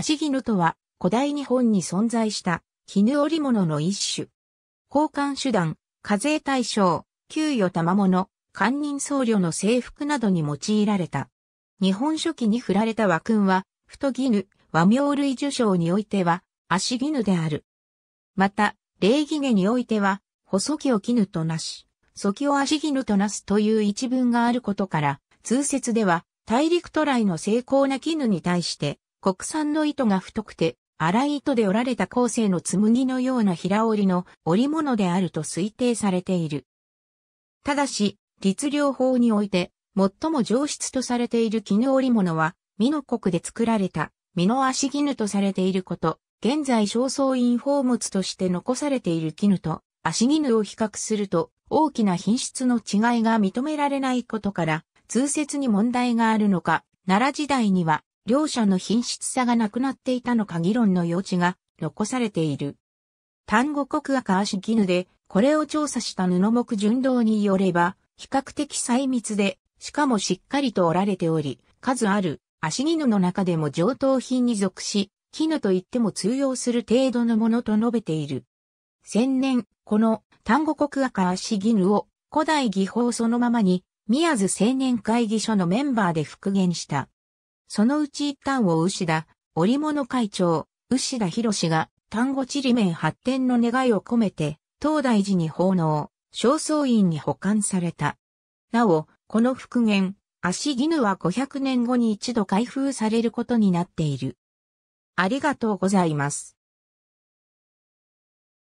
足絹とは、古代日本に存在した絹織物の一種。交換手段、課税対象、給与賜物、官人僧侶の制服などに用いられた。日本書紀に振られた和訓は、太絹、和名類受賞においては、足絹である。また、礼儀下においては、細木を絹となし、素木を足絹となすという一文があることから、通説では、大陸渡来の精巧な絹に対して、国産の糸が太くて、粗い糸で織られた後世の紬のような平織りの織物であると推定されている。ただし、律令法において、最も上質とされている絹織物は、美濃国で作られた、美濃足絹とされていること、現在正燥院宝物として残されている絹と足絹を比較すると大きな品質の違いが認められないことから、通説に問題があるのか、奈良時代には両者の品質差がなくなっていたのか議論の余地が残されている。単語国赤足絹で、これを調査した布木純道によれば、比較的細密で、しかもしっかりと織られており、数ある足絹の中でも上等品に属し、絹と言っても通用する程度のものと述べている。千年、この単語国赤足絹を古代技法そのままに、宮津青年会議所のメンバーで復元した。そのうち一端を牛田、織物会長、牛田博士が、単語地理面発展の願いを込めて、東大寺に奉納、正倉院に保管された。なお、この復元、足絹は500年後に一度開封されることになっている。ありがとうございます。